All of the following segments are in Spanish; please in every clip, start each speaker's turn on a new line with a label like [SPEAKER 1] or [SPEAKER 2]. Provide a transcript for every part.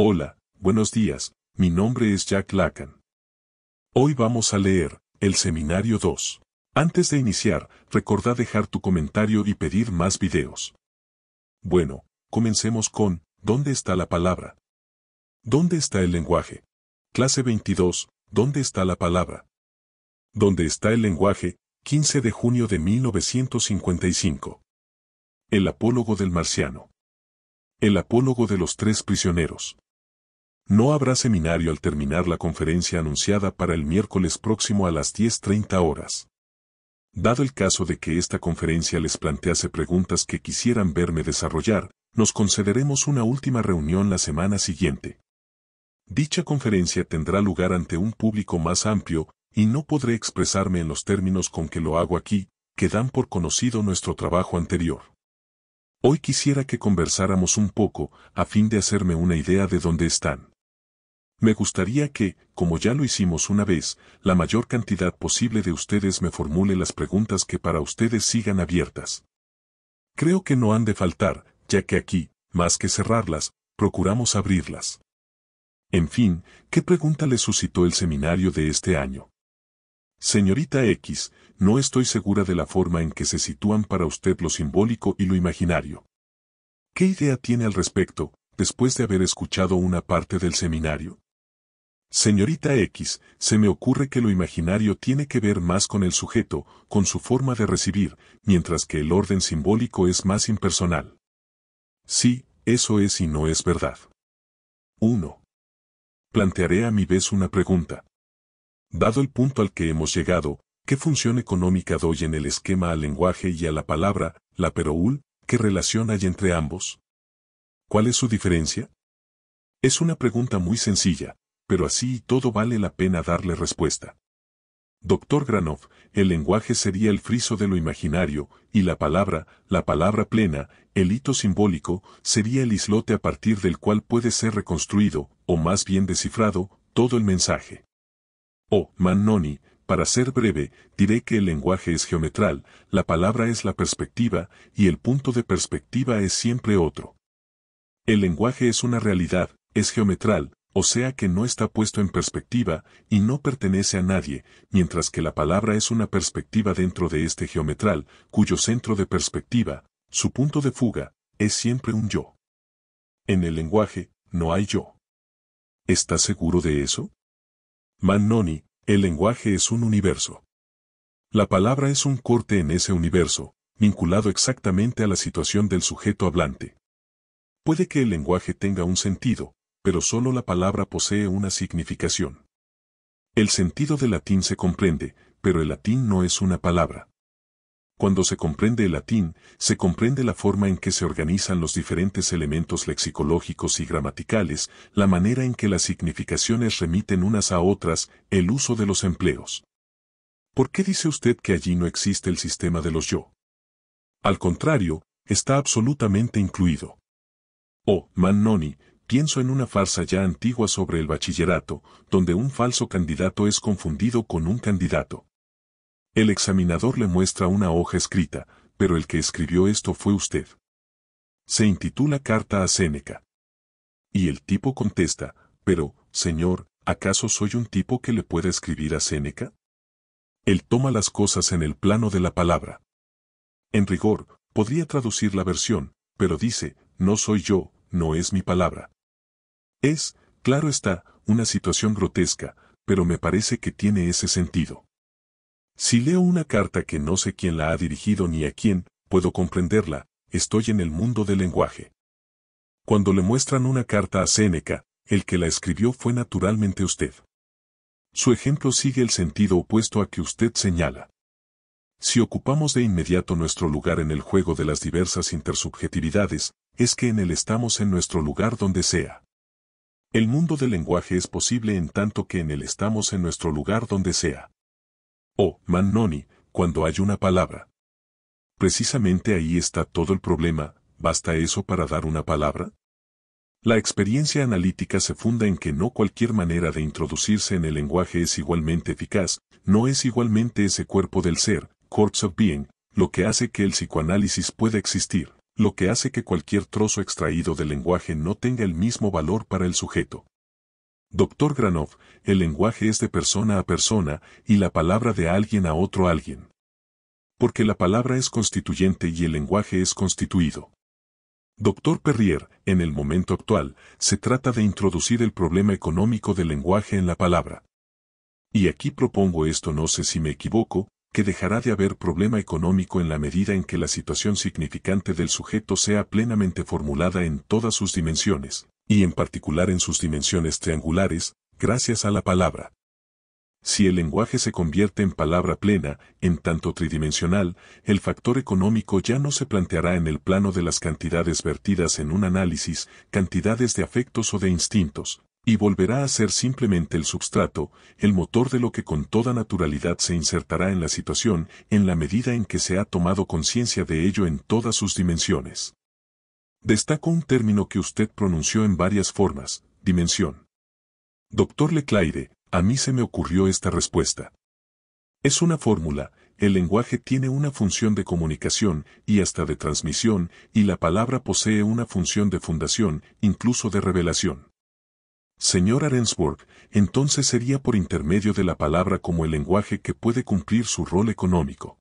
[SPEAKER 1] Hola, buenos días, mi nombre es Jack Lacan. Hoy vamos a leer el Seminario 2. Antes de iniciar, recordá dejar tu comentario y pedir más videos. Bueno, comencemos con, ¿dónde está la palabra? ¿Dónde está el lenguaje? Clase 22, ¿dónde está la palabra? ¿Dónde está el lenguaje? 15 de junio de 1955. El apólogo del marciano. El apólogo de los tres prisioneros. No habrá seminario al terminar la conferencia anunciada para el miércoles próximo a las 10.30 horas. Dado el caso de que esta conferencia les plantease preguntas que quisieran verme desarrollar, nos concederemos una última reunión la semana siguiente. Dicha conferencia tendrá lugar ante un público más amplio, y no podré expresarme en los términos con que lo hago aquí, que dan por conocido nuestro trabajo anterior. Hoy quisiera que conversáramos un poco, a fin de hacerme una idea de dónde están. Me gustaría que, como ya lo hicimos una vez, la mayor cantidad posible de ustedes me formule las preguntas que para ustedes sigan abiertas. Creo que no han de faltar, ya que aquí, más que cerrarlas, procuramos abrirlas. En fin, ¿qué pregunta le suscitó el seminario de este año? Señorita X, no estoy segura de la forma en que se sitúan para usted lo simbólico y lo imaginario. ¿Qué idea tiene al respecto, después de haber escuchado una parte del seminario? Señorita X, se me ocurre que lo imaginario tiene que ver más con el sujeto, con su forma de recibir, mientras que el orden simbólico es más impersonal. Sí, eso es y no es verdad. 1. Plantearé a mi vez una pregunta. Dado el punto al que hemos llegado, ¿qué función económica doy en el esquema al lenguaje y a la palabra, la perúl, qué relación hay entre ambos? ¿Cuál es su diferencia? Es una pregunta muy sencilla, pero así todo vale la pena darle respuesta. Doctor Granov, el lenguaje sería el friso de lo imaginario, y la palabra, la palabra plena, el hito simbólico, sería el islote a partir del cual puede ser reconstruido, o más bien descifrado, todo el mensaje. oh, Mannoni, para ser breve, diré que el lenguaje es geometral, la palabra es la perspectiva, y el punto de perspectiva es siempre otro. El lenguaje es una realidad, es geometral, o sea que no está puesto en perspectiva y no pertenece a nadie, mientras que la palabra es una perspectiva dentro de este geometral, cuyo centro de perspectiva, su punto de fuga, es siempre un yo. En el lenguaje, no hay yo. ¿Estás seguro de eso? Mannoni, el lenguaje es un universo. La palabra es un corte en ese universo, vinculado exactamente a la situación del sujeto hablante. Puede que el lenguaje tenga un sentido, pero solo la palabra posee una significación. El sentido del latín se comprende, pero el latín no es una palabra. Cuando se comprende el latín, se comprende la forma en que se organizan los diferentes elementos lexicológicos y gramaticales, la manera en que las significaciones remiten unas a otras, el uso de los empleos. ¿Por qué dice usted que allí no existe el sistema de los yo? Al contrario, está absolutamente incluido. O, Mannoni, pienso en una farsa ya antigua sobre el bachillerato, donde un falso candidato es confundido con un candidato. El examinador le muestra una hoja escrita, pero el que escribió esto fue usted. Se intitula Carta a Séneca. Y el tipo contesta, pero, señor, ¿acaso soy un tipo que le pueda escribir a Séneca? Él toma las cosas en el plano de la palabra. En rigor, podría traducir la versión, pero dice, no soy yo, no es mi palabra. Es, claro está, una situación grotesca, pero me parece que tiene ese sentido. Si leo una carta que no sé quién la ha dirigido ni a quién, puedo comprenderla, estoy en el mundo del lenguaje. Cuando le muestran una carta a Séneca, el que la escribió fue naturalmente usted. Su ejemplo sigue el sentido opuesto a que usted señala. Si ocupamos de inmediato nuestro lugar en el juego de las diversas intersubjetividades, es que en él estamos en nuestro lugar donde sea. El mundo del lenguaje es posible en tanto que en él estamos en nuestro lugar donde sea. O, oh, Mannoni, cuando hay una palabra. Precisamente ahí está todo el problema, ¿basta eso para dar una palabra? La experiencia analítica se funda en que no cualquier manera de introducirse en el lenguaje es igualmente eficaz, no es igualmente ese cuerpo del ser, corpse of being, lo que hace que el psicoanálisis pueda existir lo que hace que cualquier trozo extraído del lenguaje no tenga el mismo valor para el sujeto. Doctor Granov, el lenguaje es de persona a persona y la palabra de alguien a otro alguien. Porque la palabra es constituyente y el lenguaje es constituido. Doctor Perrier, en el momento actual, se trata de introducir el problema económico del lenguaje en la palabra. Y aquí propongo esto no sé si me equivoco, que dejará de haber problema económico en la medida en que la situación significante del sujeto sea plenamente formulada en todas sus dimensiones, y en particular en sus dimensiones triangulares, gracias a la palabra. Si el lenguaje se convierte en palabra plena, en tanto tridimensional, el factor económico ya no se planteará en el plano de las cantidades vertidas en un análisis, cantidades de afectos o de instintos, y volverá a ser simplemente el substrato, el motor de lo que con toda naturalidad se insertará en la situación en la medida en que se ha tomado conciencia de ello en todas sus dimensiones. Destaco un término que usted pronunció en varias formas, dimensión. Doctor Leclaire, a mí se me ocurrió esta respuesta. Es una fórmula, el lenguaje tiene una función de comunicación y hasta de transmisión, y la palabra posee una función de fundación, incluso de revelación. Señor Arensburg, entonces sería por intermedio de la palabra como el lenguaje que puede cumplir su rol económico.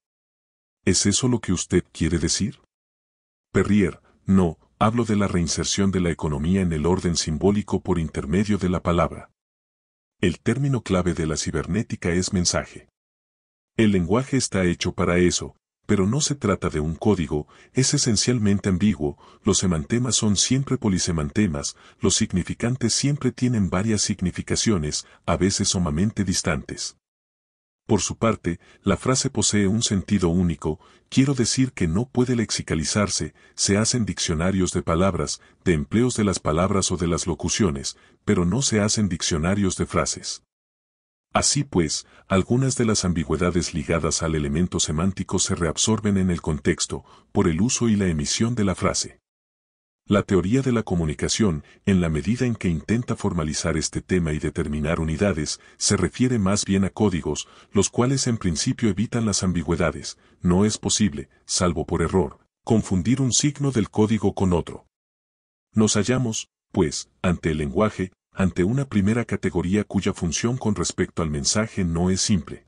[SPEAKER 1] ¿Es eso lo que usted quiere decir? Perrier, no, hablo de la reinserción de la economía en el orden simbólico por intermedio de la palabra. El término clave de la cibernética es mensaje. El lenguaje está hecho para eso, pero no se trata de un código, es esencialmente ambiguo, los semantemas son siempre polisemantemas, los significantes siempre tienen varias significaciones, a veces sumamente distantes. Por su parte, la frase posee un sentido único, quiero decir que no puede lexicalizarse, se hacen diccionarios de palabras, de empleos de las palabras o de las locuciones, pero no se hacen diccionarios de frases. Así pues, algunas de las ambigüedades ligadas al elemento semántico se reabsorben en el contexto por el uso y la emisión de la frase. La teoría de la comunicación, en la medida en que intenta formalizar este tema y determinar unidades, se refiere más bien a códigos, los cuales en principio evitan las ambigüedades. No es posible, salvo por error, confundir un signo del código con otro. Nos hallamos, pues, ante el lenguaje, ante una primera categoría cuya función con respecto al mensaje no es simple.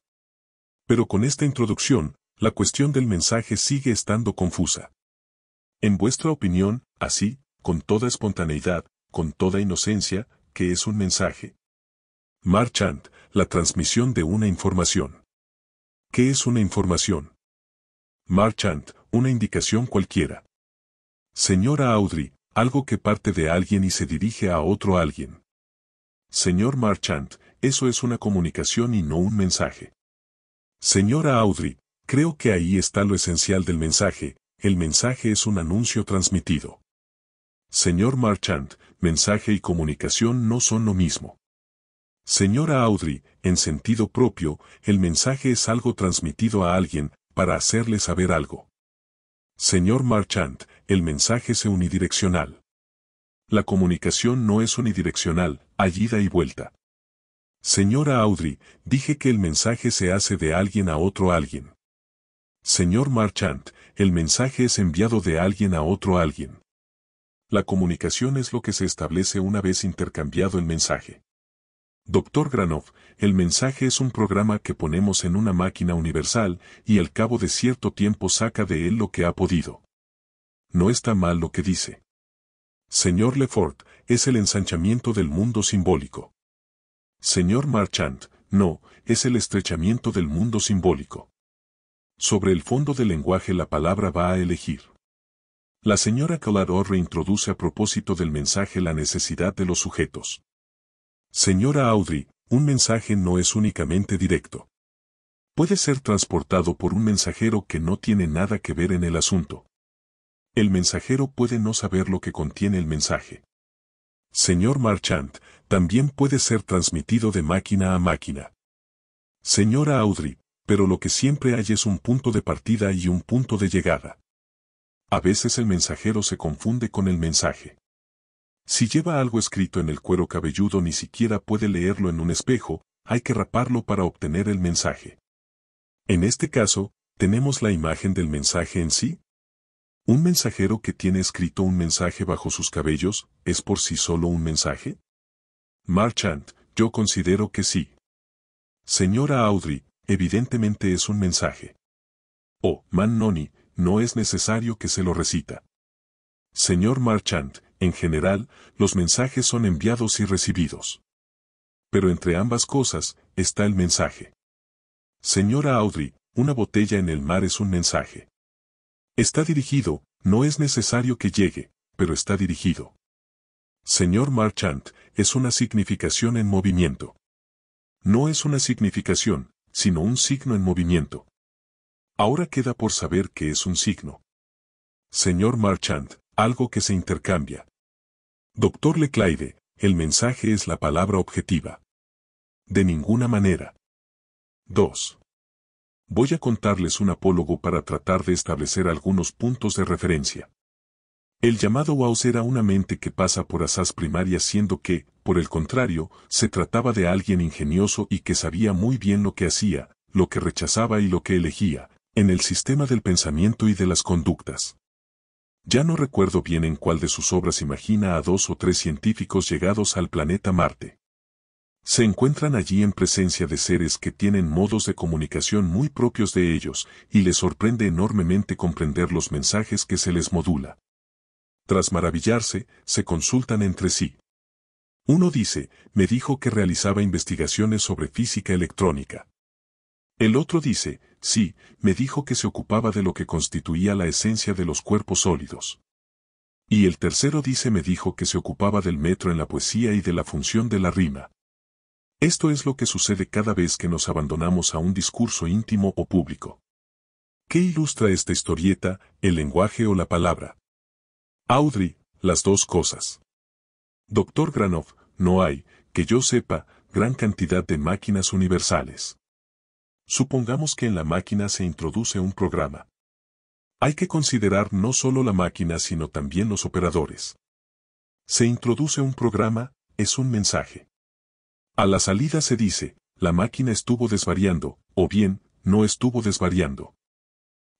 [SPEAKER 1] Pero con esta introducción, la cuestión del mensaje sigue estando confusa. En vuestra opinión, así, con toda espontaneidad, con toda inocencia, ¿qué es un mensaje? Marchand, la transmisión de una información. ¿Qué es una información? Marchand, una indicación cualquiera. Señora Audrey, algo que parte de alguien y se dirige a otro alguien. Señor Marchand, eso es una comunicación y no un mensaje. Señora Audrey, creo que ahí está lo esencial del mensaje, el mensaje es un anuncio transmitido. Señor Marchand, mensaje y comunicación no son lo mismo. Señora Audrey, en sentido propio, el mensaje es algo transmitido a alguien, para hacerle saber algo. Señor Marchand, el mensaje es unidireccional. La comunicación no es unidireccional, allida y vuelta. Señora Audrey, dije que el mensaje se hace de alguien a otro alguien. Señor Marchant, el mensaje es enviado de alguien a otro alguien. La comunicación es lo que se establece una vez intercambiado el mensaje. Doctor Granov, el mensaje es un programa que ponemos en una máquina universal y al cabo de cierto tiempo saca de él lo que ha podido. No está mal lo que dice. Señor Lefort, es el ensanchamiento del mundo simbólico. Señor Marchand, no, es el estrechamiento del mundo simbólico. Sobre el fondo del lenguaje la palabra va a elegir. La señora Collard reintroduce a propósito del mensaje la necesidad de los sujetos. Señora Audrey, un mensaje no es únicamente directo. Puede ser transportado por un mensajero que no tiene nada que ver en el asunto el mensajero puede no saber lo que contiene el mensaje. Señor Marchant, también puede ser transmitido de máquina a máquina. Señora Audrey, pero lo que siempre hay es un punto de partida y un punto de llegada. A veces el mensajero se confunde con el mensaje. Si lleva algo escrito en el cuero cabelludo ni siquiera puede leerlo en un espejo, hay que raparlo para obtener el mensaje. En este caso, tenemos la imagen del mensaje en sí, ¿Un mensajero que tiene escrito un mensaje bajo sus cabellos es por sí solo un mensaje? Marchant, yo considero que sí. Señora Audrey, evidentemente es un mensaje. Oh, Man Noni, no es necesario que se lo recita. Señor Marchant, en general, los mensajes son enviados y recibidos. Pero entre ambas cosas está el mensaje. Señora Audrey, una botella en el mar es un mensaje. Está dirigido, no es necesario que llegue, pero está dirigido. Señor Marchand, es una significación en movimiento. No es una significación, sino un signo en movimiento. Ahora queda por saber qué es un signo. Señor Marchand, algo que se intercambia. Doctor Leclaide, el mensaje es la palabra objetiva. De ninguna manera. 2 voy a contarles un apólogo para tratar de establecer algunos puntos de referencia. El llamado Waus era una mente que pasa por asas primarias siendo que, por el contrario, se trataba de alguien ingenioso y que sabía muy bien lo que hacía, lo que rechazaba y lo que elegía, en el sistema del pensamiento y de las conductas. Ya no recuerdo bien en cuál de sus obras imagina a dos o tres científicos llegados al planeta Marte. Se encuentran allí en presencia de seres que tienen modos de comunicación muy propios de ellos y les sorprende enormemente comprender los mensajes que se les modula. Tras maravillarse, se consultan entre sí. Uno dice, me dijo que realizaba investigaciones sobre física electrónica. El otro dice, sí, me dijo que se ocupaba de lo que constituía la esencia de los cuerpos sólidos. Y el tercero dice me dijo que se ocupaba del metro en la poesía y de la función de la rima. Esto es lo que sucede cada vez que nos abandonamos a un discurso íntimo o público. ¿Qué ilustra esta historieta, el lenguaje o la palabra? Audrey, las dos cosas. Doctor Granoff, no hay, que yo sepa, gran cantidad de máquinas universales. Supongamos que en la máquina se introduce un programa. Hay que considerar no solo la máquina sino también los operadores. Se introduce un programa, es un mensaje. A la salida se dice, la máquina estuvo desvariando, o bien, no estuvo desvariando.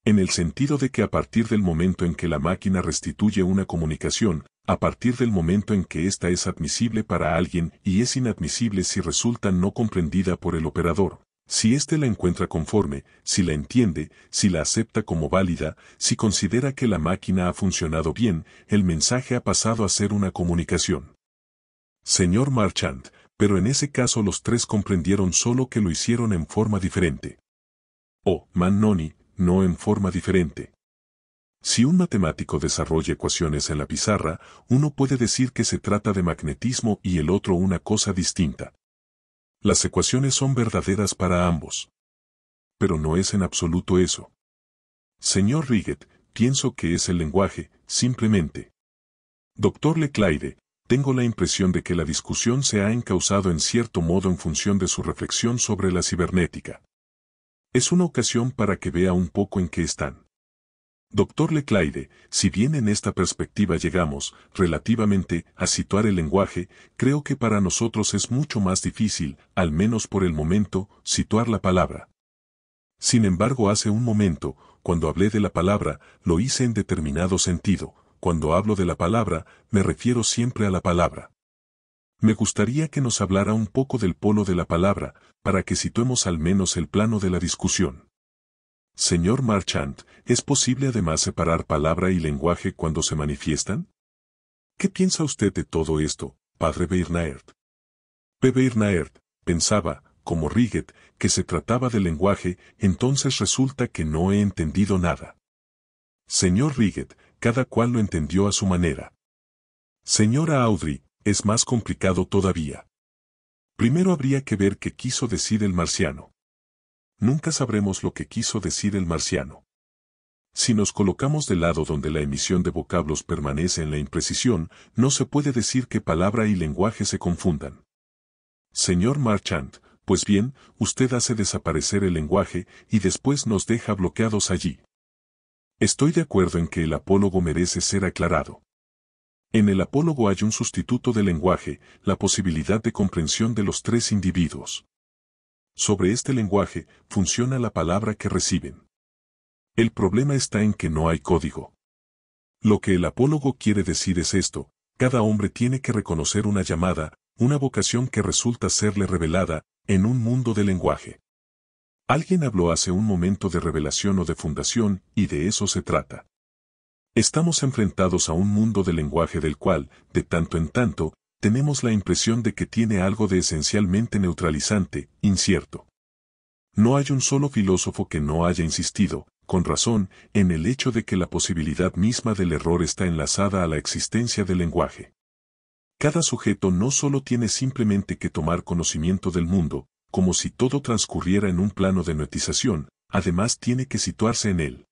[SPEAKER 1] En el sentido de que a partir del momento en que la máquina restituye una comunicación, a partir del momento en que ésta es admisible para alguien y es inadmisible si resulta no comprendida por el operador, si éste la encuentra conforme, si la entiende, si la acepta como válida, si considera que la máquina ha funcionado bien, el mensaje ha pasado a ser una comunicación. Señor Marchand, pero en ese caso los tres comprendieron solo que lo hicieron en forma diferente. O, Mannoni, no en forma diferente. Si un matemático desarrolla ecuaciones en la pizarra, uno puede decir que se trata de magnetismo y el otro una cosa distinta. Las ecuaciones son verdaderas para ambos. Pero no es en absoluto eso. Señor Riggett, pienso que es el lenguaje, simplemente. Doctor Leclaide, tengo la impresión de que la discusión se ha encauzado en cierto modo en función de su reflexión sobre la cibernética. Es una ocasión para que vea un poco en qué están. Doctor Leclaire, si bien en esta perspectiva llegamos, relativamente, a situar el lenguaje, creo que para nosotros es mucho más difícil, al menos por el momento, situar la palabra. Sin embargo, hace un momento, cuando hablé de la palabra, lo hice en determinado sentido, cuando hablo de la palabra, me refiero siempre a la palabra. Me gustaría que nos hablara un poco del polo de la palabra, para que situemos al menos el plano de la discusión. Señor Marchant, ¿es posible además separar palabra y lenguaje cuando se manifiestan? ¿Qué piensa usted de todo esto, padre Beirnaert? P. Beirnaert, pensaba, como Riget, que se trataba de lenguaje, entonces resulta que no he entendido nada. Señor Riget, cada cual lo entendió a su manera. Señora Audrey, es más complicado todavía. Primero habría que ver qué quiso decir el marciano. Nunca sabremos lo que quiso decir el marciano. Si nos colocamos del lado donde la emisión de vocablos permanece en la imprecisión, no se puede decir que palabra y lenguaje se confundan. Señor Marchand, pues bien, usted hace desaparecer el lenguaje y después nos deja bloqueados allí. Estoy de acuerdo en que el apólogo merece ser aclarado. En el apólogo hay un sustituto de lenguaje, la posibilidad de comprensión de los tres individuos. Sobre este lenguaje funciona la palabra que reciben. El problema está en que no hay código. Lo que el apólogo quiere decir es esto, cada hombre tiene que reconocer una llamada, una vocación que resulta serle revelada, en un mundo de lenguaje. Alguien habló hace un momento de revelación o de fundación, y de eso se trata. Estamos enfrentados a un mundo de lenguaje del cual, de tanto en tanto, tenemos la impresión de que tiene algo de esencialmente neutralizante, incierto. No hay un solo filósofo que no haya insistido, con razón, en el hecho de que la posibilidad misma del error está enlazada a la existencia del lenguaje. Cada sujeto no solo tiene simplemente que tomar conocimiento del mundo, como si todo transcurriera en un plano de notización, además tiene que situarse en él.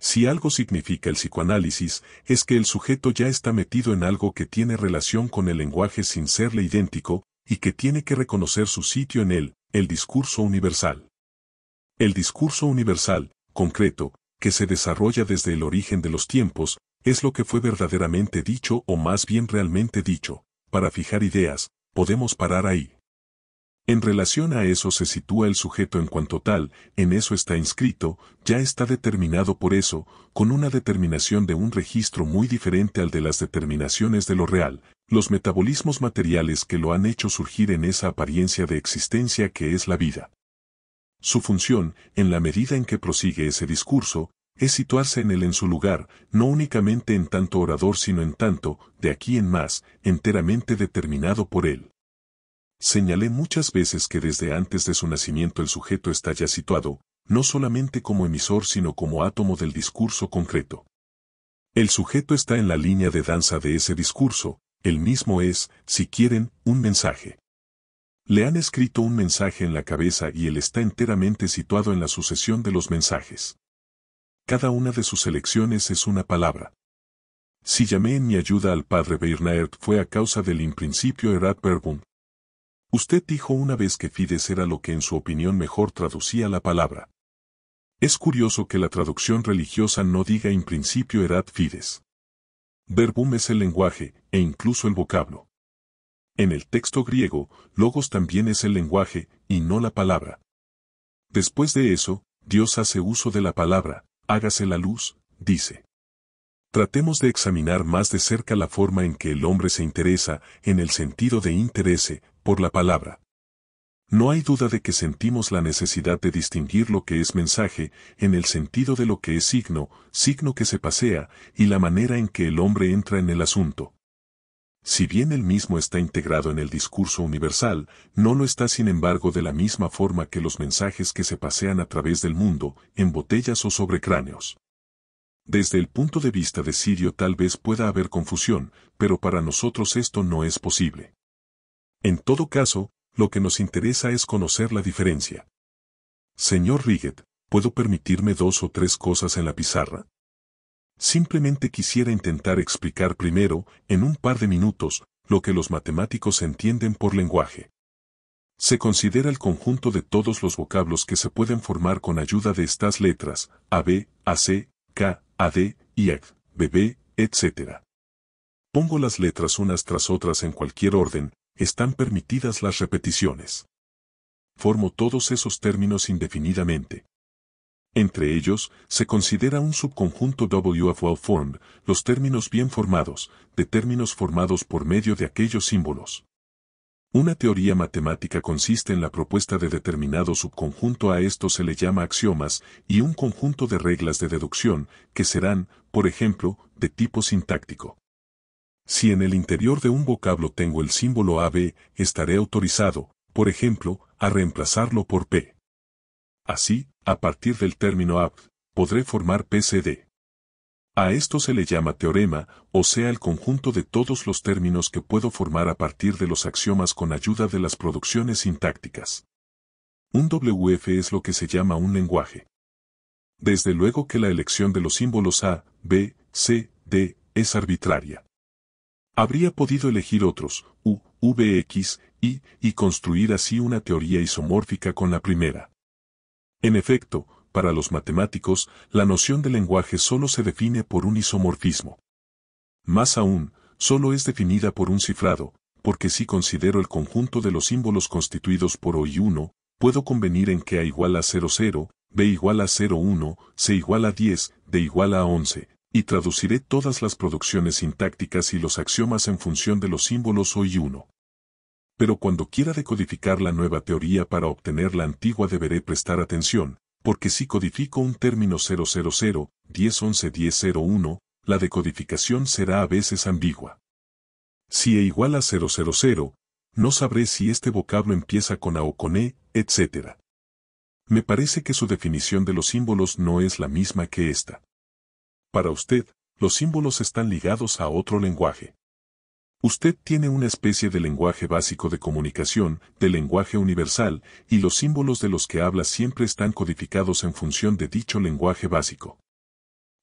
[SPEAKER 1] Si algo significa el psicoanálisis, es que el sujeto ya está metido en algo que tiene relación con el lenguaje sin serle idéntico, y que tiene que reconocer su sitio en él, el discurso universal. El discurso universal, concreto, que se desarrolla desde el origen de los tiempos, es lo que fue verdaderamente dicho o más bien realmente dicho. Para fijar ideas, podemos parar ahí. En relación a eso se sitúa el sujeto en cuanto tal, en eso está inscrito, ya está determinado por eso, con una determinación de un registro muy diferente al de las determinaciones de lo real, los metabolismos materiales que lo han hecho surgir en esa apariencia de existencia que es la vida. Su función, en la medida en que prosigue ese discurso, es situarse en él en su lugar, no únicamente en tanto orador sino en tanto, de aquí en más, enteramente determinado por él. Señalé muchas veces que desde antes de su nacimiento el sujeto está ya situado, no solamente como emisor sino como átomo del discurso concreto. El sujeto está en la línea de danza de ese discurso, el mismo es, si quieren, un mensaje. Le han escrito un mensaje en la cabeza y él está enteramente situado en la sucesión de los mensajes. Cada una de sus elecciones es una palabra. Si llamé en mi ayuda al padre Bernard fue a causa del in principio erat Usted dijo una vez que Fides era lo que en su opinión mejor traducía la palabra. Es curioso que la traducción religiosa no diga en principio erat fides. Verbum es el lenguaje, e incluso el vocablo. En el texto griego, logos también es el lenguaje, y no la palabra. Después de eso, Dios hace uso de la palabra, hágase la luz, dice. Tratemos de examinar más de cerca la forma en que el hombre se interesa, en el sentido de interese, por la palabra. No hay duda de que sentimos la necesidad de distinguir lo que es mensaje, en el sentido de lo que es signo, signo que se pasea, y la manera en que el hombre entra en el asunto. Si bien el mismo está integrado en el discurso universal, no lo está sin embargo de la misma forma que los mensajes que se pasean a través del mundo, en botellas o sobre cráneos. Desde el punto de vista de Sirio tal vez pueda haber confusión, pero para nosotros esto no es posible. En todo caso, lo que nos interesa es conocer la diferencia. Señor Riget, ¿puedo permitirme dos o tres cosas en la pizarra? Simplemente quisiera intentar explicar primero, en un par de minutos, lo que los matemáticos entienden por lenguaje. Se considera el conjunto de todos los vocablos que se pueden formar con ayuda de estas letras, A, B, A, C, K, AD, IAC, BB, etc. Pongo las letras unas tras otras en cualquier orden, están permitidas las repeticiones. Formo todos esos términos indefinidamente. Entre ellos, se considera un subconjunto W of well-formed, los términos bien formados, de términos formados por medio de aquellos símbolos. Una teoría matemática consiste en la propuesta de determinado subconjunto a esto se le llama axiomas y un conjunto de reglas de deducción que serán, por ejemplo, de tipo sintáctico. Si en el interior de un vocablo tengo el símbolo AB, estaré autorizado, por ejemplo, a reemplazarlo por P. Así, a partir del término AB, podré formar PCD. A esto se le llama teorema, o sea el conjunto de todos los términos que puedo formar a partir de los axiomas con ayuda de las producciones sintácticas. Un WF es lo que se llama un lenguaje. Desde luego que la elección de los símbolos A, B, C, D es arbitraria. Habría podido elegir otros, U, V, X, Y, y construir así una teoría isomórfica con la primera. En efecto, para los matemáticos, la noción de lenguaje solo se define por un isomorfismo. Más aún, solo es definida por un cifrado, porque si considero el conjunto de los símbolos constituidos por O y 1, puedo convenir en que A igual a 00, B igual a 01, C igual a 10, D igual a 11, y traduciré todas las producciones sintácticas y los axiomas en función de los símbolos O y 1 pero cuando quiera decodificar la nueva teoría para obtener la antigua deberé prestar atención, porque si codifico un término 000, 1011-1001, la decodificación será a veces ambigua. Si E igual a 000, no sabré si este vocablo empieza con A o con E, etc. Me parece que su definición de los símbolos no es la misma que esta. Para usted, los símbolos están ligados a otro lenguaje. Usted tiene una especie de lenguaje básico de comunicación, de lenguaje universal, y los símbolos de los que habla siempre están codificados en función de dicho lenguaje básico.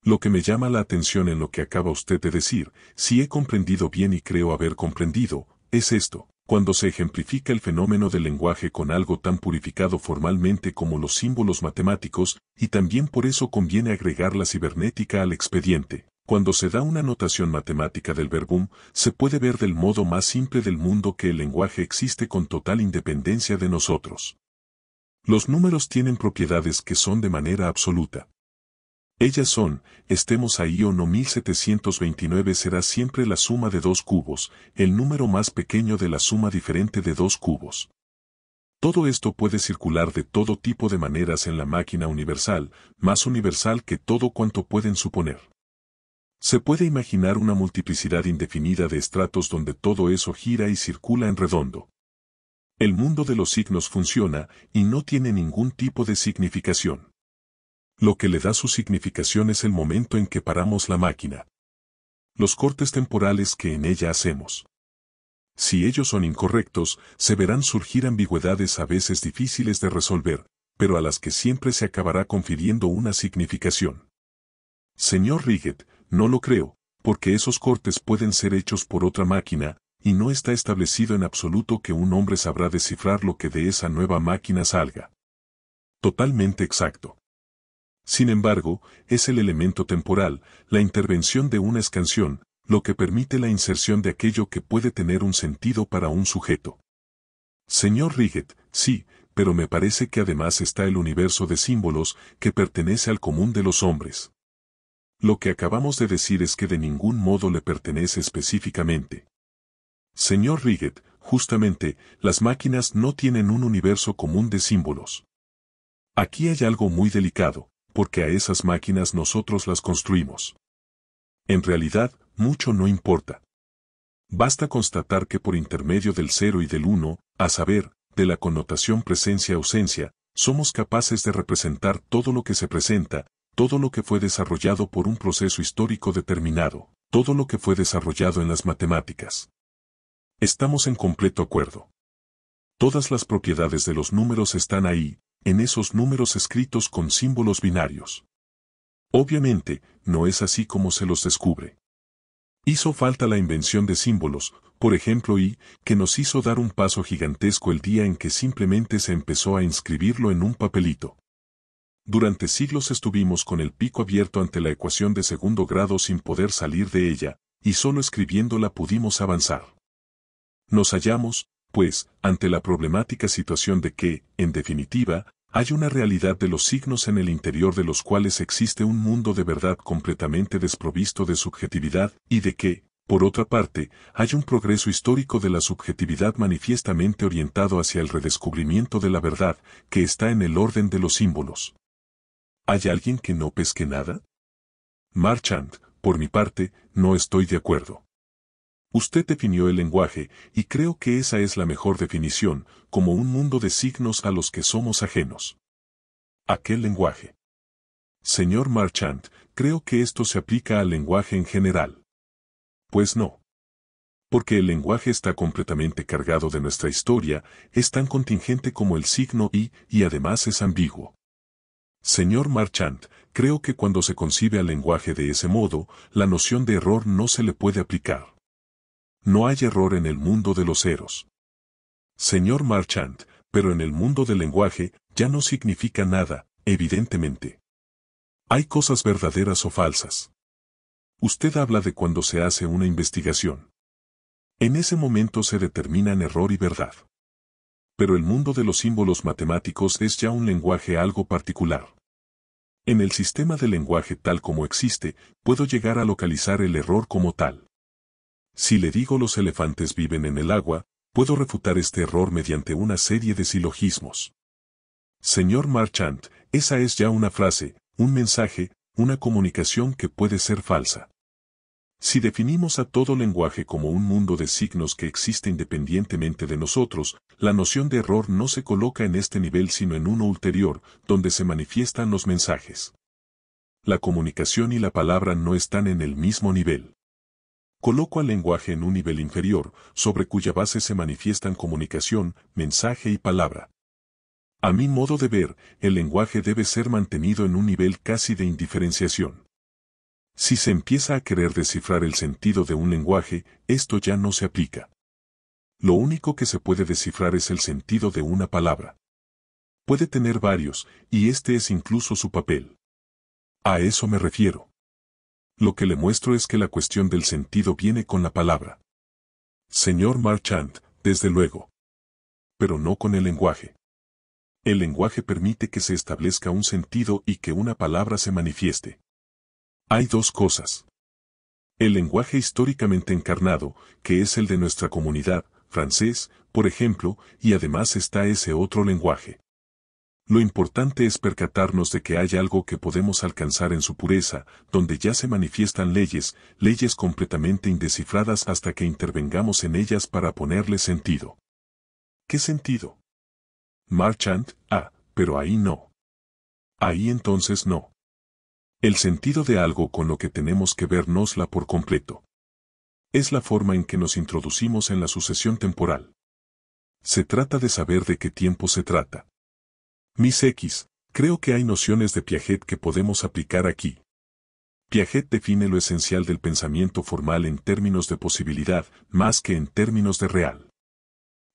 [SPEAKER 1] Lo que me llama la atención en lo que acaba usted de decir, si he comprendido bien y creo haber comprendido, es esto, cuando se ejemplifica el fenómeno del lenguaje con algo tan purificado formalmente como los símbolos matemáticos, y también por eso conviene agregar la cibernética al expediente. Cuando se da una notación matemática del verbum, se puede ver del modo más simple del mundo que el lenguaje existe con total independencia de nosotros. Los números tienen propiedades que son de manera absoluta. Ellas son, estemos ahí o no 1729 será siempre la suma de dos cubos, el número más pequeño de la suma diferente de dos cubos. Todo esto puede circular de todo tipo de maneras en la máquina universal, más universal que todo cuanto pueden suponer. Se puede imaginar una multiplicidad indefinida de estratos donde todo eso gira y circula en redondo. El mundo de los signos funciona y no tiene ningún tipo de significación. Lo que le da su significación es el momento en que paramos la máquina. Los cortes temporales que en ella hacemos. Si ellos son incorrectos, se verán surgir ambigüedades a veces difíciles de resolver, pero a las que siempre se acabará confiriendo una significación. Señor Riggett, no lo creo, porque esos cortes pueden ser hechos por otra máquina, y no está establecido en absoluto que un hombre sabrá descifrar lo que de esa nueva máquina salga. Totalmente exacto. Sin embargo, es el elemento temporal, la intervención de una escansión, lo que permite la inserción de aquello que puede tener un sentido para un sujeto. Señor Riget, sí, pero me parece que además está el universo de símbolos que pertenece al común de los hombres. Lo que acabamos de decir es que de ningún modo le pertenece específicamente. Señor Riget, justamente, las máquinas no tienen un universo común de símbolos. Aquí hay algo muy delicado, porque a esas máquinas nosotros las construimos. En realidad, mucho no importa. Basta constatar que por intermedio del cero y del uno, a saber, de la connotación presencia-ausencia, somos capaces de representar todo lo que se presenta, todo lo que fue desarrollado por un proceso histórico determinado, todo lo que fue desarrollado en las matemáticas. Estamos en completo acuerdo. Todas las propiedades de los números están ahí, en esos números escritos con símbolos binarios. Obviamente, no es así como se los descubre. Hizo falta la invención de símbolos, por ejemplo y, que nos hizo dar un paso gigantesco el día en que simplemente se empezó a inscribirlo en un papelito. Durante siglos estuvimos con el pico abierto ante la ecuación de segundo grado sin poder salir de ella, y solo escribiéndola pudimos avanzar. Nos hallamos, pues, ante la problemática situación de que, en definitiva, hay una realidad de los signos en el interior de los cuales existe un mundo de verdad completamente desprovisto de subjetividad y de que, por otra parte, hay un progreso histórico de la subjetividad manifiestamente orientado hacia el redescubrimiento de la verdad, que está en el orden de los símbolos. ¿Hay alguien que no pesque nada? Marchand, por mi parte, no estoy de acuerdo. Usted definió el lenguaje, y creo que esa es la mejor definición, como un mundo de signos a los que somos ajenos. Aquel lenguaje? Señor Marchand, creo que esto se aplica al lenguaje en general. Pues no. Porque el lenguaje está completamente cargado de nuestra historia, es tan contingente como el signo y, y además es ambiguo. Señor Marchand, creo que cuando se concibe al lenguaje de ese modo, la noción de error no se le puede aplicar. No hay error en el mundo de los ceros. Señor Marchand, pero en el mundo del lenguaje ya no significa nada, evidentemente. Hay cosas verdaderas o falsas. Usted habla de cuando se hace una investigación. En ese momento se determinan error y verdad pero el mundo de los símbolos matemáticos es ya un lenguaje algo particular. En el sistema de lenguaje tal como existe, puedo llegar a localizar el error como tal. Si le digo los elefantes viven en el agua, puedo refutar este error mediante una serie de silogismos. Señor Marchant, esa es ya una frase, un mensaje, una comunicación que puede ser falsa. Si definimos a todo lenguaje como un mundo de signos que existe independientemente de nosotros, la noción de error no se coloca en este nivel sino en uno ulterior, donde se manifiestan los mensajes. La comunicación y la palabra no están en el mismo nivel. Coloco al lenguaje en un nivel inferior, sobre cuya base se manifiestan comunicación, mensaje y palabra. A mi modo de ver, el lenguaje debe ser mantenido en un nivel casi de indiferenciación. Si se empieza a querer descifrar el sentido de un lenguaje, esto ya no se aplica. Lo único que se puede descifrar es el sentido de una palabra. Puede tener varios, y este es incluso su papel. A eso me refiero. Lo que le muestro es que la cuestión del sentido viene con la palabra. Señor Marchand, desde luego. Pero no con el lenguaje. El lenguaje permite que se establezca un sentido y que una palabra se manifieste. Hay dos cosas. El lenguaje históricamente encarnado, que es el de nuestra comunidad, francés, por ejemplo, y además está ese otro lenguaje. Lo importante es percatarnos de que hay algo que podemos alcanzar en su pureza, donde ya se manifiestan leyes, leyes completamente indecifradas hasta que intervengamos en ellas para ponerle sentido. ¿Qué sentido? Marchand, ah, pero ahí no. Ahí entonces no. El sentido de algo con lo que tenemos que vernosla por completo. Es la forma en que nos introducimos en la sucesión temporal. Se trata de saber de qué tiempo se trata. Mis X, creo que hay nociones de Piaget que podemos aplicar aquí. Piaget define lo esencial del pensamiento formal en términos de posibilidad más que en términos de real.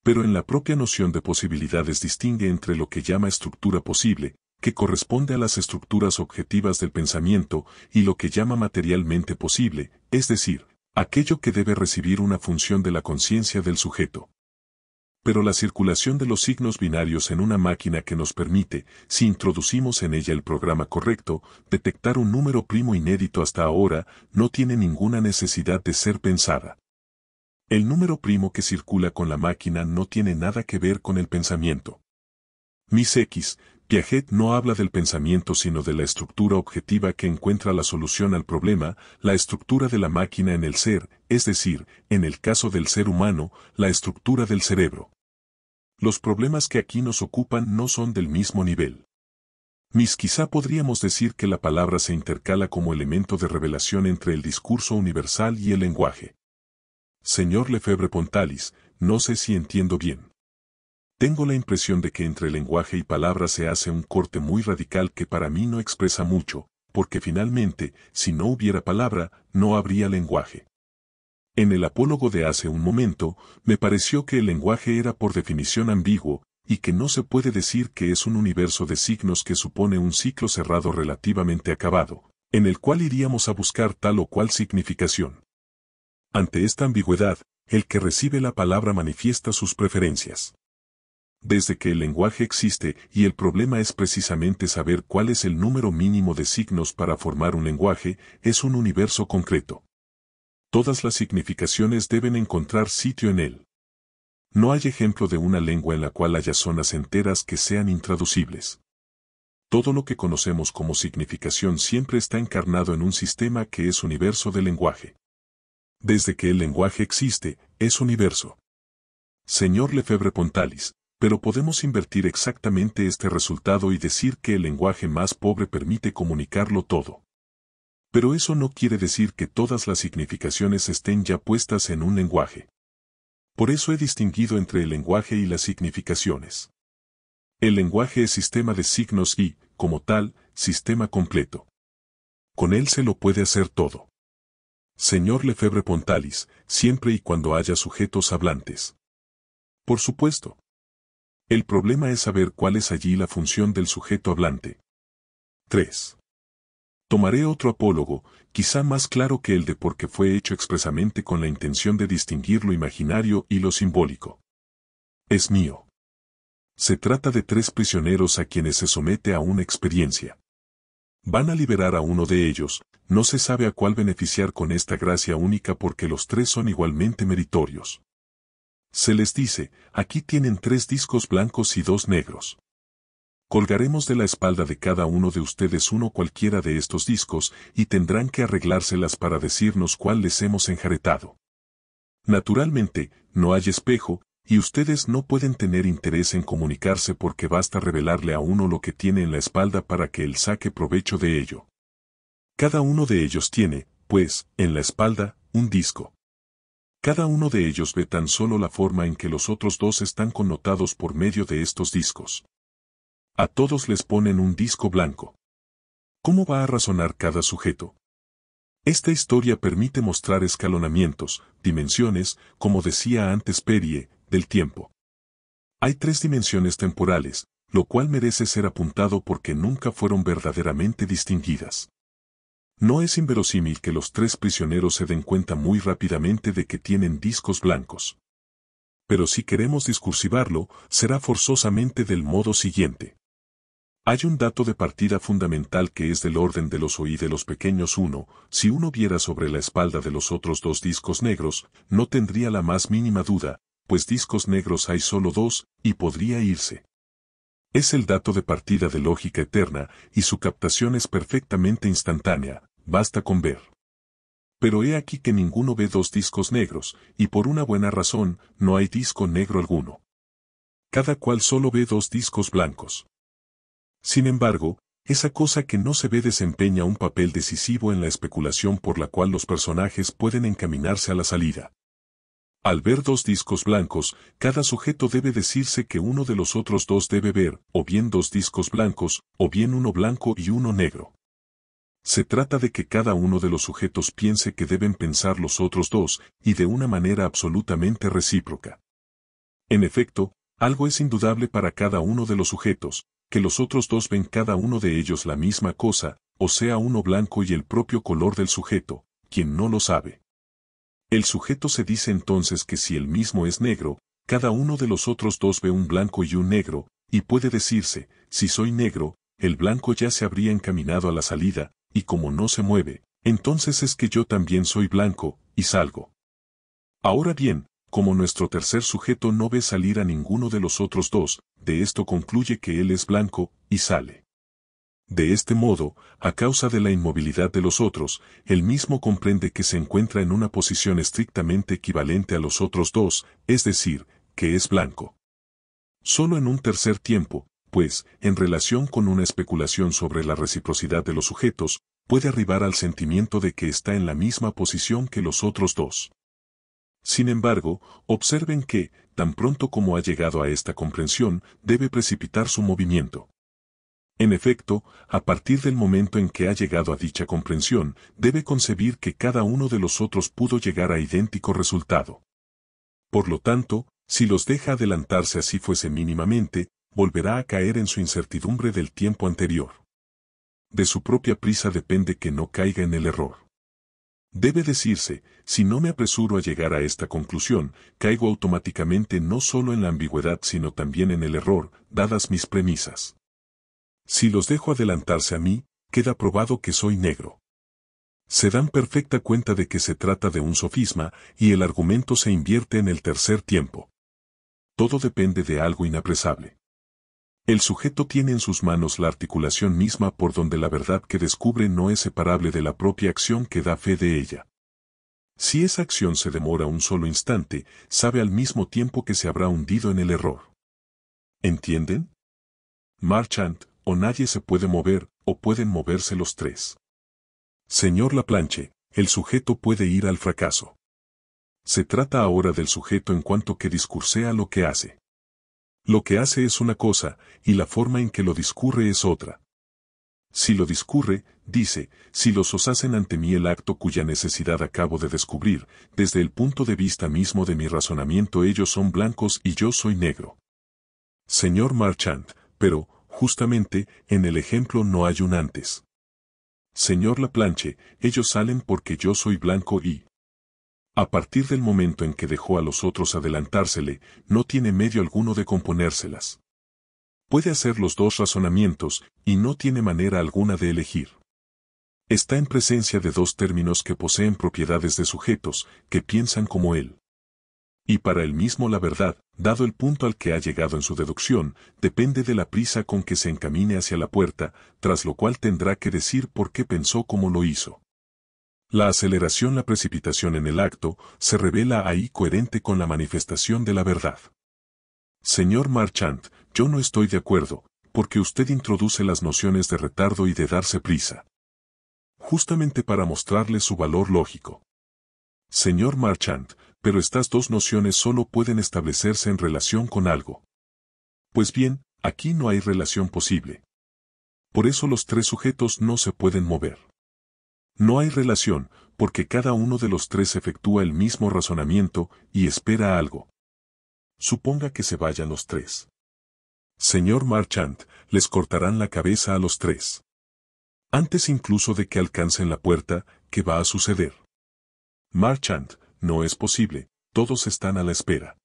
[SPEAKER 1] Pero en la propia noción de posibilidades distingue entre lo que llama estructura posible que corresponde a las estructuras objetivas del pensamiento y lo que llama materialmente posible, es decir, aquello que debe recibir una función de la conciencia del sujeto. Pero la circulación de los signos binarios en una máquina que nos permite, si introducimos en ella el programa correcto, detectar un número primo inédito hasta ahora, no tiene ninguna necesidad de ser pensada. El número primo que circula con la máquina no tiene nada que ver con el pensamiento. Mis X, Piaget no habla del pensamiento sino de la estructura objetiva que encuentra la solución al problema, la estructura de la máquina en el ser, es decir, en el caso del ser humano, la estructura del cerebro. Los problemas que aquí nos ocupan no son del mismo nivel. Mis quizá podríamos decir que la palabra se intercala como elemento de revelación entre el discurso universal y el lenguaje. Señor Lefebvre Pontalis, no sé si entiendo bien. Tengo la impresión de que entre lenguaje y palabra se hace un corte muy radical que para mí no expresa mucho, porque finalmente, si no hubiera palabra, no habría lenguaje. En el apólogo de hace un momento, me pareció que el lenguaje era por definición ambiguo, y que no se puede decir que es un universo de signos que supone un ciclo cerrado relativamente acabado, en el cual iríamos a buscar tal o cual significación. Ante esta ambigüedad, el que recibe la palabra manifiesta sus preferencias desde que el lenguaje existe y el problema es precisamente saber cuál es el número mínimo de signos para formar un lenguaje, es un universo concreto. Todas las significaciones deben encontrar sitio en él. No hay ejemplo de una lengua en la cual haya zonas enteras que sean intraducibles. Todo lo que conocemos como significación siempre está encarnado en un sistema que es universo del lenguaje. Desde que el lenguaje existe, es universo. Señor Lefebvre Pontalis, pero podemos invertir exactamente este resultado y decir que el lenguaje más pobre permite comunicarlo todo. Pero eso no quiere decir que todas las significaciones estén ya puestas en un lenguaje. Por eso he distinguido entre el lenguaje y las significaciones. El lenguaje es sistema de signos y, como tal, sistema completo. Con él se lo puede hacer todo. Señor Lefebvre Pontalis, siempre y cuando haya sujetos hablantes. Por supuesto. El problema es saber cuál es allí la función del sujeto hablante. 3. Tomaré otro apólogo, quizá más claro que el de porque fue hecho expresamente con la intención de distinguir lo imaginario y lo simbólico. Es mío. Se trata de tres prisioneros a quienes se somete a una experiencia. Van a liberar a uno de ellos, no se sabe a cuál beneficiar con esta gracia única porque los tres son igualmente meritorios. Se les dice, aquí tienen tres discos blancos y dos negros. Colgaremos de la espalda de cada uno de ustedes uno cualquiera de estos discos y tendrán que arreglárselas para decirnos cuál les hemos enjaretado. Naturalmente, no hay espejo, y ustedes no pueden tener interés en comunicarse porque basta revelarle a uno lo que tiene en la espalda para que él saque provecho de ello. Cada uno de ellos tiene, pues, en la espalda, un disco. Cada uno de ellos ve tan solo la forma en que los otros dos están connotados por medio de estos discos. A todos les ponen un disco blanco. ¿Cómo va a razonar cada sujeto? Esta historia permite mostrar escalonamientos, dimensiones, como decía antes Perie, del tiempo. Hay tres dimensiones temporales, lo cual merece ser apuntado porque nunca fueron verdaderamente distinguidas. No es inverosímil que los tres prisioneros se den cuenta muy rápidamente de que tienen discos blancos. Pero si queremos discursivarlo, será forzosamente del modo siguiente. Hay un dato de partida fundamental que es del orden de los oídos de los pequeños uno, si uno viera sobre la espalda de los otros dos discos negros, no tendría la más mínima duda, pues discos negros hay solo dos, y podría irse. Es el dato de partida de lógica eterna y su captación es perfectamente instantánea, basta con ver. Pero he aquí que ninguno ve dos discos negros, y por una buena razón, no hay disco negro alguno. Cada cual solo ve dos discos blancos. Sin embargo, esa cosa que no se ve desempeña un papel decisivo en la especulación por la cual los personajes pueden encaminarse a la salida. Al ver dos discos blancos, cada sujeto debe decirse que uno de los otros dos debe ver, o bien dos discos blancos, o bien uno blanco y uno negro. Se trata de que cada uno de los sujetos piense que deben pensar los otros dos, y de una manera absolutamente recíproca. En efecto, algo es indudable para cada uno de los sujetos, que los otros dos ven cada uno de ellos la misma cosa, o sea uno blanco y el propio color del sujeto, quien no lo sabe. El sujeto se dice entonces que si el mismo es negro, cada uno de los otros dos ve un blanco y un negro, y puede decirse, si soy negro, el blanco ya se habría encaminado a la salida, y como no se mueve, entonces es que yo también soy blanco, y salgo. Ahora bien, como nuestro tercer sujeto no ve salir a ninguno de los otros dos, de esto concluye que él es blanco, y sale. De este modo, a causa de la inmovilidad de los otros, el mismo comprende que se encuentra en una posición estrictamente equivalente a los otros dos, es decir, que es blanco. Solo en un tercer tiempo, pues, en relación con una especulación sobre la reciprocidad de los sujetos, puede arribar al sentimiento de que está en la misma posición que los otros dos. Sin embargo, observen que, tan pronto como ha llegado a esta comprensión, debe precipitar su movimiento. En efecto, a partir del momento en que ha llegado a dicha comprensión, debe concebir que cada uno de los otros pudo llegar a idéntico resultado. Por lo tanto, si los deja adelantarse así fuese mínimamente, volverá a caer en su incertidumbre del tiempo anterior. De su propia prisa depende que no caiga en el error. Debe decirse, si no me apresuro a llegar a esta conclusión, caigo automáticamente no solo en la ambigüedad sino también en el error, dadas mis premisas. Si los dejo adelantarse a mí, queda probado que soy negro. Se dan perfecta cuenta de que se trata de un sofisma y el argumento se invierte en el tercer tiempo. Todo depende de algo inapresable. El sujeto tiene en sus manos la articulación misma por donde la verdad que descubre no es separable de la propia acción que da fe de ella. Si esa acción se demora un solo instante, sabe al mismo tiempo que se habrá hundido en el error. ¿Entienden? Marchant, o nadie se puede mover, o pueden moverse los tres. Señor Laplanche, el sujeto puede ir al fracaso. Se trata ahora del sujeto en cuanto que discursea lo que hace. Lo que hace es una cosa, y la forma en que lo discurre es otra. Si lo discurre, dice, si los os hacen ante mí el acto cuya necesidad acabo de descubrir, desde el punto de vista mismo de mi razonamiento ellos son blancos y yo soy negro. Señor Marchand, pero, Justamente, en el ejemplo no hay un antes. Señor Laplanche, ellos salen porque yo soy blanco y... A partir del momento en que dejó a los otros adelantársele, no tiene medio alguno de componérselas. Puede hacer los dos razonamientos, y no tiene manera alguna de elegir. Está en presencia de dos términos que poseen propiedades de sujetos, que piensan como él. Y para él mismo la verdad, dado el punto al que ha llegado en su deducción, depende de la prisa con que se encamine hacia la puerta, tras lo cual tendrá que decir por qué pensó como lo hizo. La aceleración, la precipitación en el acto, se revela ahí coherente con la manifestación de la verdad. Señor Marchand, yo no estoy de acuerdo, porque usted introduce las nociones de retardo y de darse prisa. Justamente para mostrarle su valor lógico. Señor Marchand pero estas dos nociones solo pueden establecerse en relación con algo. Pues bien, aquí no hay relación posible. Por eso los tres sujetos no se pueden mover. No hay relación, porque cada uno de los tres efectúa el mismo razonamiento y espera algo. Suponga que se vayan los tres. Señor Marchand, les cortarán la cabeza a los tres. Antes incluso de que alcancen la puerta, ¿qué va a suceder? Marchand no es posible, todos están a la espera.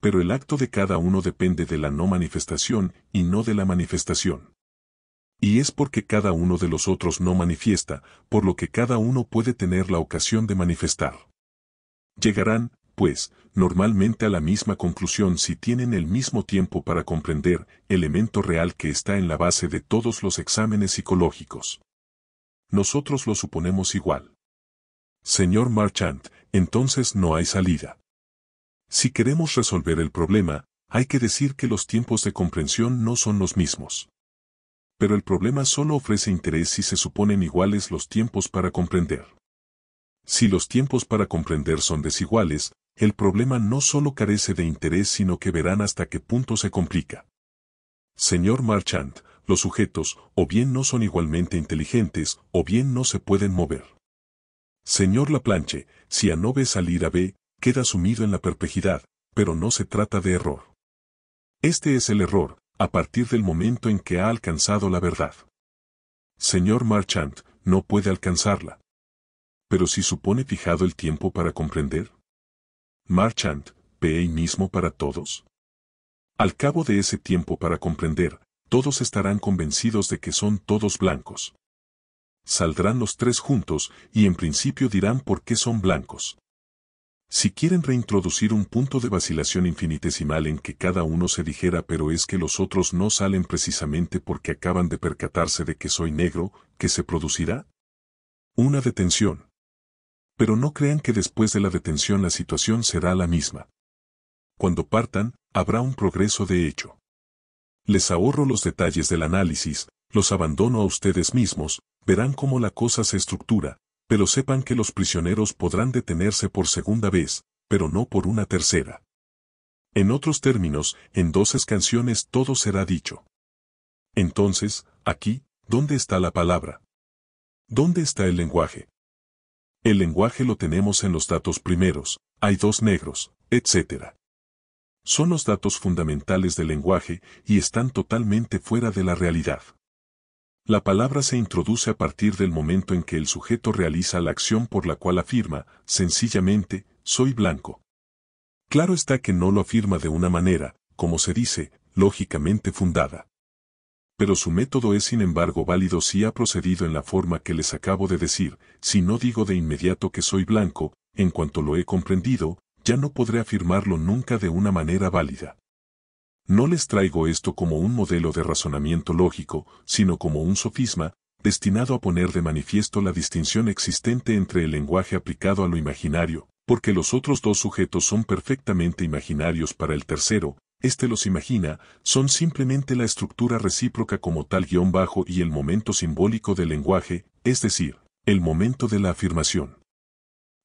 [SPEAKER 1] Pero el acto de cada uno depende de la no manifestación y no de la manifestación. Y es porque cada uno de los otros no manifiesta, por lo que cada uno puede tener la ocasión de manifestar. Llegarán, pues, normalmente a la misma conclusión si tienen el mismo tiempo para comprender elemento real que está en la base de todos los exámenes psicológicos. Nosotros lo suponemos igual. Señor Marchand, entonces no hay salida. Si queremos resolver el problema, hay que decir que los tiempos de comprensión no son los mismos. Pero el problema solo ofrece interés si se suponen iguales los tiempos para comprender. Si los tiempos para comprender son desiguales, el problema no solo carece de interés sino que verán hasta qué punto se complica. Señor Marchand, los sujetos o bien no son igualmente inteligentes o bien no se pueden mover. Señor Laplanche, si a no ve salir a B, queda sumido en la perplejidad, pero no se trata de error. Este es el error, a partir del momento en que ha alcanzado la verdad. Señor Marchand, no puede alcanzarla. Pero si supone fijado el tiempo para comprender. Marchand y mismo para todos. Al cabo de ese tiempo para comprender, todos estarán convencidos de que son todos blancos. Saldrán los tres juntos y en principio dirán por qué son blancos. Si quieren reintroducir un punto de vacilación infinitesimal en que cada uno se dijera pero es que los otros no salen precisamente porque acaban de percatarse de que soy negro, ¿qué se producirá? Una detención. Pero no crean que después de la detención la situación será la misma. Cuando partan, habrá un progreso de hecho. Les ahorro los detalles del análisis, los abandono a ustedes mismos, verán cómo la cosa se estructura, pero sepan que los prisioneros podrán detenerse por segunda vez, pero no por una tercera. En otros términos, en dos canciones todo será dicho. Entonces, aquí, ¿dónde está la palabra? ¿Dónde está el lenguaje? El lenguaje lo tenemos en los datos primeros, hay dos negros, etc. Son los datos fundamentales del lenguaje y están totalmente fuera de la realidad. La palabra se introduce a partir del momento en que el sujeto realiza la acción por la cual afirma, sencillamente, soy blanco. Claro está que no lo afirma de una manera, como se dice, lógicamente fundada. Pero su método es sin embargo válido si ha procedido en la forma que les acabo de decir, si no digo de inmediato que soy blanco, en cuanto lo he comprendido, ya no podré afirmarlo nunca de una manera válida. No les traigo esto como un modelo de razonamiento lógico, sino como un sofisma, destinado a poner de manifiesto la distinción existente entre el lenguaje aplicado a lo imaginario, porque los otros dos sujetos son perfectamente imaginarios para el tercero, este los imagina, son simplemente la estructura recíproca como tal guión bajo y el momento simbólico del lenguaje, es decir, el momento de la afirmación.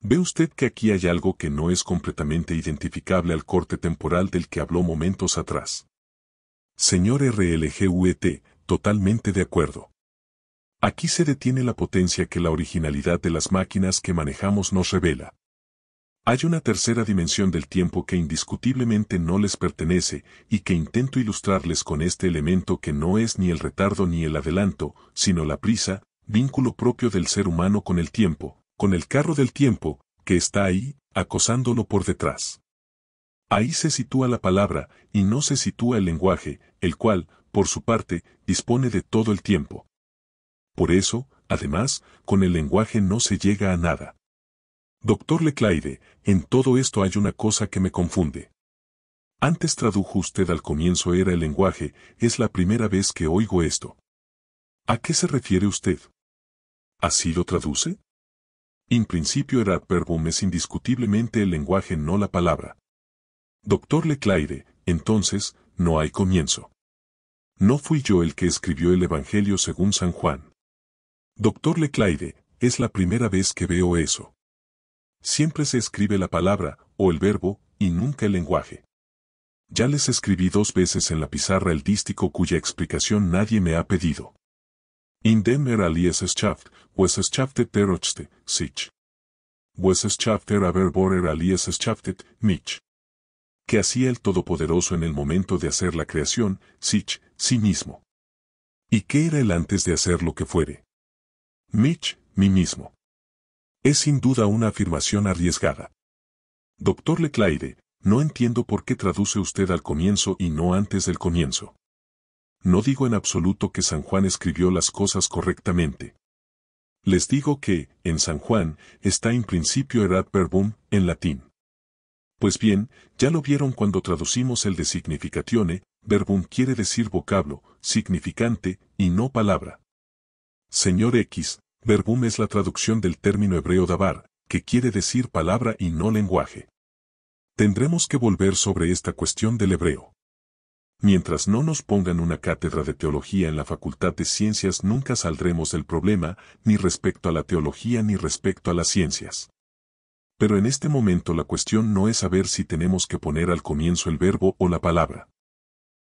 [SPEAKER 1] Ve usted que aquí hay algo que no es completamente identificable al corte temporal del que habló momentos atrás. Señor RLGVT, e totalmente de acuerdo. Aquí se detiene la potencia que la originalidad de las máquinas que manejamos nos revela. Hay una tercera dimensión del tiempo que indiscutiblemente no les pertenece y que intento ilustrarles con este elemento que no es ni el retardo ni el adelanto, sino la prisa, vínculo propio del ser humano con el tiempo, con el carro del tiempo, que está ahí, acosándolo por detrás. Ahí se sitúa la palabra, y no se sitúa el lenguaje, el cual, por su parte, dispone de todo el tiempo. Por eso, además, con el lenguaje no se llega a nada. Doctor Leclaire, en todo esto hay una cosa que me confunde. Antes tradujo usted al comienzo era el lenguaje, es la primera vez que oigo esto. ¿A qué se refiere usted? ¿Así lo traduce? In principio era verbum es indiscutiblemente el lenguaje no la palabra. Doctor Leclaire, entonces, no hay comienzo. No fui yo el que escribió el Evangelio según San Juan. Doctor Leclaire, es la primera vez que veo eso. Siempre se escribe la palabra, o el verbo, y nunca el lenguaje. Ya les escribí dos veces en la pizarra el dístico cuya explicación nadie me ha pedido. In er Schaft, ¿Qué pues er sich. Pues er er mich. Que hacía el Todopoderoso en el momento de hacer la creación, sich, sí mismo. ¿Y qué era él antes de hacer lo que fuere? Mich, mí mismo. Es sin duda una afirmación arriesgada. Doctor Leclaire, no entiendo por qué traduce usted al comienzo y no antes del comienzo. No digo en absoluto que San Juan escribió las cosas correctamente. Les digo que, en San Juan, está en principio erat verbum, en latín. Pues bien, ya lo vieron cuando traducimos el de significatione, verbum quiere decir vocablo, significante, y no palabra. Señor X, verbum es la traducción del término hebreo dabar, que quiere decir palabra y no lenguaje. Tendremos que volver sobre esta cuestión del hebreo. Mientras no nos pongan una cátedra de teología en la Facultad de Ciencias nunca saldremos del problema, ni respecto a la teología ni respecto a las ciencias. Pero en este momento la cuestión no es saber si tenemos que poner al comienzo el verbo o la palabra.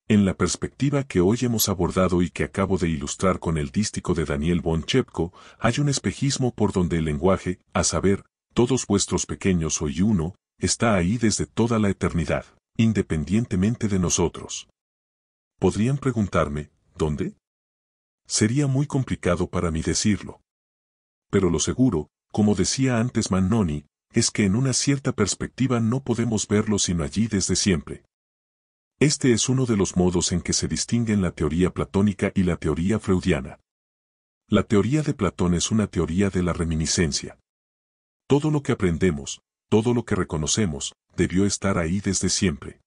[SPEAKER 1] En la perspectiva que hoy hemos abordado y que acabo de ilustrar con el dístico de Daniel von hay un espejismo por donde el lenguaje, a saber, todos vuestros pequeños hoy uno, está ahí desde toda la eternidad, independientemente de nosotros. Podrían preguntarme, ¿dónde? Sería muy complicado para mí decirlo. Pero lo seguro, como decía antes Mannoni, es que en una cierta perspectiva no podemos verlo sino allí desde siempre. Este es uno de los modos en que se distinguen la teoría platónica y la teoría freudiana. La teoría de Platón es una teoría de la reminiscencia. Todo lo que aprendemos, todo lo que reconocemos, debió estar ahí desde siempre.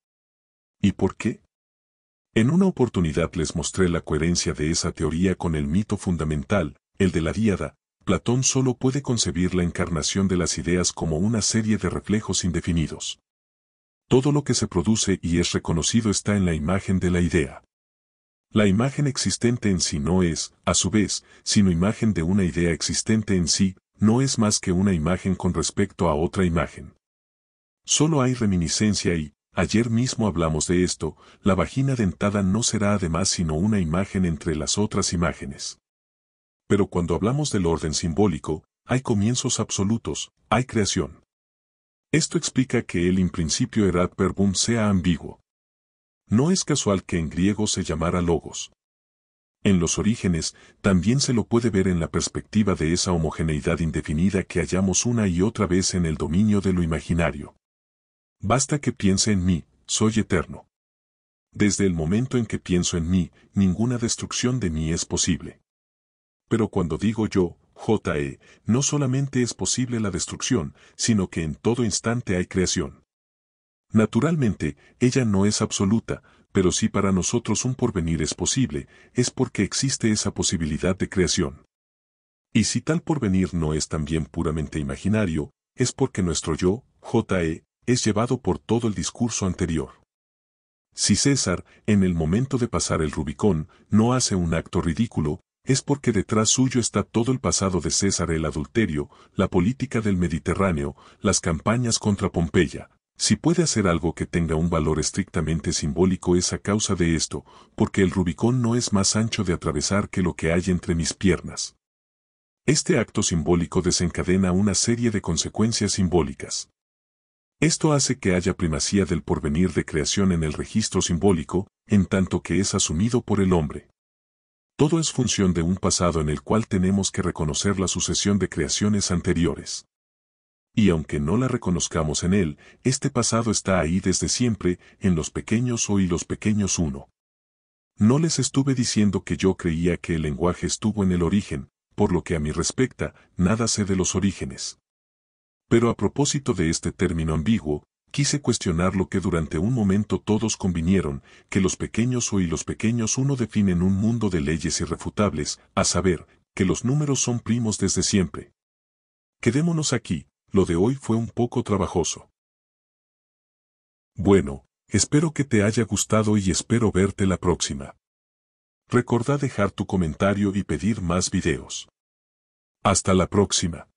[SPEAKER 1] ¿Y por qué? En una oportunidad les mostré la coherencia de esa teoría con el mito fundamental, el de la diada. Platón solo puede concebir la encarnación de las ideas como una serie de reflejos indefinidos. Todo lo que se produce y es reconocido está en la imagen de la idea. La imagen existente en sí no es, a su vez, sino imagen de una idea existente en sí, no es más que una imagen con respecto a otra imagen. Solo hay reminiscencia y, Ayer mismo hablamos de esto, la vagina dentada no será además sino una imagen entre las otras imágenes. Pero cuando hablamos del orden simbólico, hay comienzos absolutos, hay creación. Esto explica que el in principio erat verbum sea ambiguo. No es casual que en griego se llamara logos. En los orígenes, también se lo puede ver en la perspectiva de esa homogeneidad indefinida que hallamos una y otra vez en el dominio de lo imaginario. Basta que piense en mí, soy eterno. Desde el momento en que pienso en mí, ninguna destrucción de mí es posible. Pero cuando digo yo, JE, no solamente es posible la destrucción, sino que en todo instante hay creación. Naturalmente, ella no es absoluta, pero si para nosotros un porvenir es posible, es porque existe esa posibilidad de creación. Y si tal porvenir no es también puramente imaginario, es porque nuestro yo, JE, es llevado por todo el discurso anterior. Si César, en el momento de pasar el Rubicón, no hace un acto ridículo, es porque detrás suyo está todo el pasado de César el adulterio, la política del Mediterráneo, las campañas contra Pompeya. Si puede hacer algo que tenga un valor estrictamente simbólico es a causa de esto, porque el Rubicón no es más ancho de atravesar que lo que hay entre mis piernas. Este acto simbólico desencadena una serie de consecuencias simbólicas. Esto hace que haya primacía del porvenir de creación en el registro simbólico, en tanto que es asumido por el hombre. Todo es función de un pasado en el cual tenemos que reconocer la sucesión de creaciones anteriores. Y aunque no la reconozcamos en él, este pasado está ahí desde siempre, en los pequeños o y los pequeños uno. No les estuve diciendo que yo creía que el lenguaje estuvo en el origen, por lo que a mi respecta, nada sé de los orígenes. Pero a propósito de este término ambiguo, quise cuestionar lo que durante un momento todos convinieron, que los pequeños o y los pequeños uno definen un mundo de leyes irrefutables, a saber, que los números son primos desde siempre. Quedémonos aquí, lo de hoy fue un poco trabajoso. Bueno, espero que te haya gustado y espero verte la próxima. Recordá dejar tu comentario y pedir más videos. Hasta la próxima.